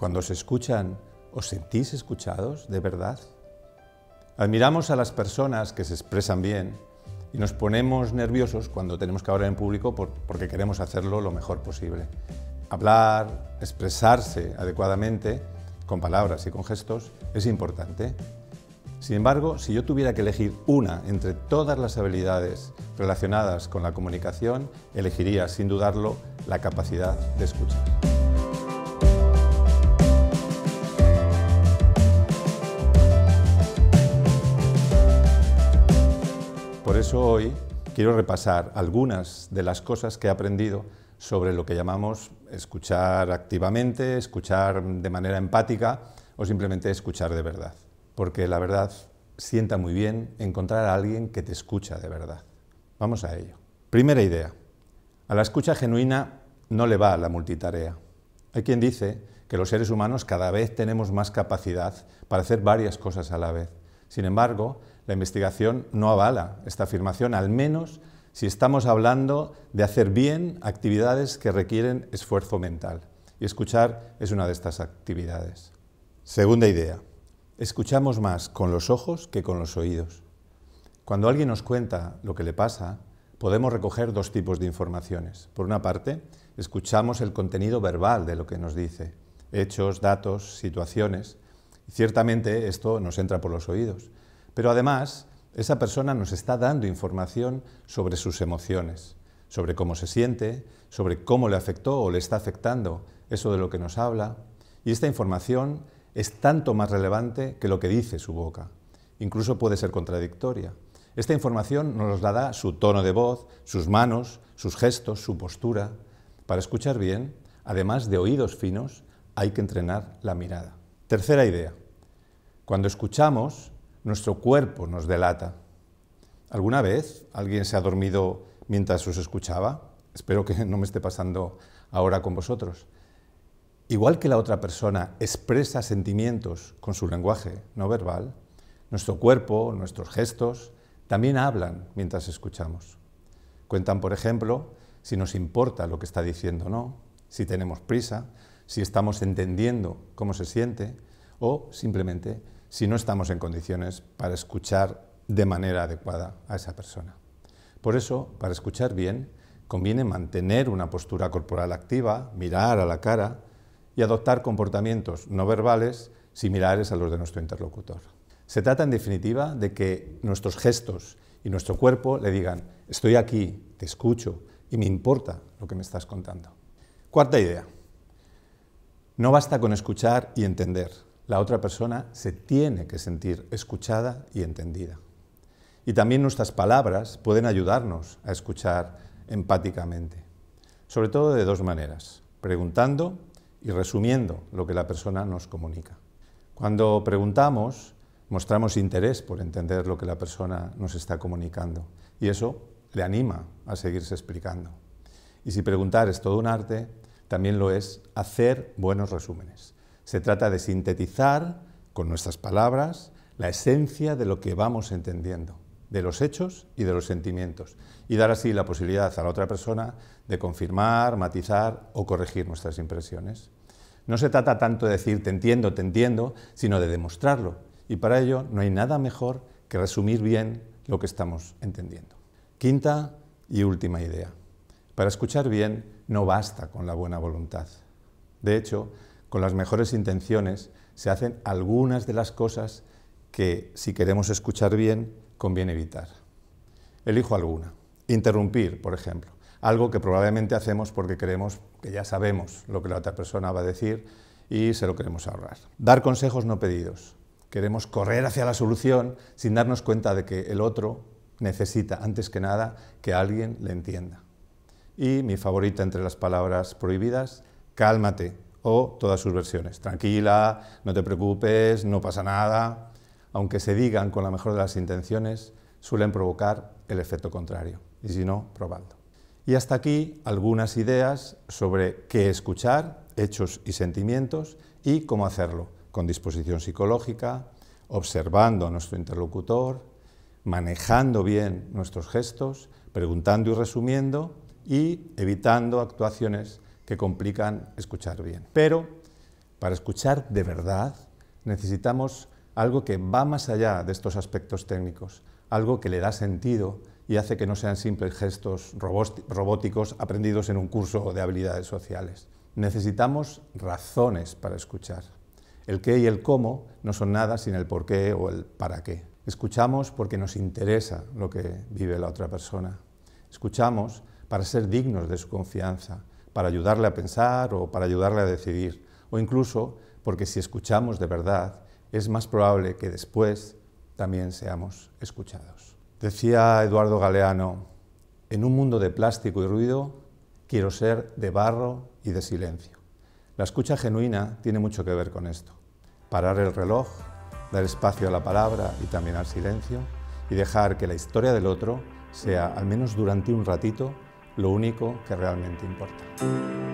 Cuando os escuchan, ¿os sentís escuchados de verdad? Admiramos a las personas que se expresan bien y nos ponemos nerviosos cuando tenemos que hablar en público porque queremos hacerlo lo mejor posible. Hablar, expresarse adecuadamente, con palabras y con gestos, es importante. Sin embargo, si yo tuviera que elegir una entre todas las habilidades relacionadas con la comunicación, elegiría, sin dudarlo, la capacidad de escuchar. Por eso hoy quiero repasar algunas de las cosas que he aprendido sobre lo que llamamos escuchar activamente, escuchar de manera empática o simplemente escuchar de verdad. Porque la verdad sienta muy bien encontrar a alguien que te escucha de verdad. Vamos a ello. Primera idea. A la escucha genuina no le va la multitarea. Hay quien dice que los seres humanos cada vez tenemos más capacidad para hacer varias cosas a la vez. Sin embargo, la investigación no avala esta afirmación, al menos si estamos hablando de hacer bien actividades que requieren esfuerzo mental. Y escuchar es una de estas actividades. Segunda idea, escuchamos más con los ojos que con los oídos. Cuando alguien nos cuenta lo que le pasa, podemos recoger dos tipos de informaciones. Por una parte, escuchamos el contenido verbal de lo que nos dice, hechos, datos, situaciones. ciertamente esto nos entra por los oídos, pero además, esa persona nos está dando información sobre sus emociones, sobre cómo se siente, sobre cómo le afectó o le está afectando eso de lo que nos habla. Y esta información es tanto más relevante que lo que dice su boca. Incluso puede ser contradictoria. Esta información nos la da su tono de voz, sus manos, sus gestos, su postura. Para escuchar bien, además de oídos finos, hay que entrenar la mirada. Tercera idea. Cuando escuchamos, nuestro cuerpo nos delata. ¿Alguna vez alguien se ha dormido mientras os escuchaba? Espero que no me esté pasando ahora con vosotros. Igual que la otra persona expresa sentimientos con su lenguaje no verbal, nuestro cuerpo, nuestros gestos, también hablan mientras escuchamos. Cuentan, por ejemplo, si nos importa lo que está diciendo o no, si tenemos prisa, si estamos entendiendo cómo se siente o simplemente si no estamos en condiciones para escuchar de manera adecuada a esa persona. Por eso, para escuchar bien, conviene mantener una postura corporal activa, mirar a la cara y adoptar comportamientos no verbales similares a los de nuestro interlocutor. Se trata, en definitiva, de que nuestros gestos y nuestro cuerpo le digan, estoy aquí, te escucho y me importa lo que me estás contando. Cuarta idea. No basta con escuchar y entender, la otra persona se tiene que sentir escuchada y entendida. Y también nuestras palabras pueden ayudarnos a escuchar empáticamente, sobre todo de dos maneras, preguntando y resumiendo lo que la persona nos comunica. Cuando preguntamos, mostramos interés por entender lo que la persona nos está comunicando y eso le anima a seguirse explicando. Y si preguntar es todo un arte, también lo es hacer buenos resúmenes. Se trata de sintetizar con nuestras palabras la esencia de lo que vamos entendiendo, de los hechos y de los sentimientos, y dar así la posibilidad a la otra persona de confirmar, matizar o corregir nuestras impresiones. No se trata tanto de decir te entiendo, te entiendo, sino de demostrarlo, y para ello no hay nada mejor que resumir bien lo que estamos entendiendo. Quinta y última idea. Para escuchar bien no basta con la buena voluntad. De hecho, con las mejores intenciones, se hacen algunas de las cosas que, si queremos escuchar bien, conviene evitar. Elijo alguna. Interrumpir, por ejemplo. Algo que probablemente hacemos porque creemos que ya sabemos lo que la otra persona va a decir y se lo queremos ahorrar. Dar consejos no pedidos. Queremos correr hacia la solución sin darnos cuenta de que el otro necesita, antes que nada, que alguien le entienda. Y mi favorita entre las palabras prohibidas, cálmate, o todas sus versiones. Tranquila, no te preocupes, no pasa nada, aunque se digan con la mejor de las intenciones, suelen provocar el efecto contrario. Y si no, probando. Y hasta aquí algunas ideas sobre qué escuchar, hechos y sentimientos y cómo hacerlo, con disposición psicológica, observando a nuestro interlocutor, manejando bien nuestros gestos, preguntando y resumiendo y evitando actuaciones que complican escuchar bien. Pero para escuchar de verdad necesitamos algo que va más allá de estos aspectos técnicos, algo que le da sentido y hace que no sean simples gestos robóticos aprendidos en un curso de habilidades sociales. Necesitamos razones para escuchar. El qué y el cómo no son nada sin el por qué o el para qué. Escuchamos porque nos interesa lo que vive la otra persona. Escuchamos para ser dignos de su confianza, para ayudarle a pensar o para ayudarle a decidir, o incluso porque si escuchamos de verdad, es más probable que después también seamos escuchados. Decía Eduardo Galeano, en un mundo de plástico y ruido, quiero ser de barro y de silencio. La escucha genuina tiene mucho que ver con esto. Parar el reloj, dar espacio a la palabra y también al silencio, y dejar que la historia del otro sea, al menos durante un ratito, lo único que realmente importa.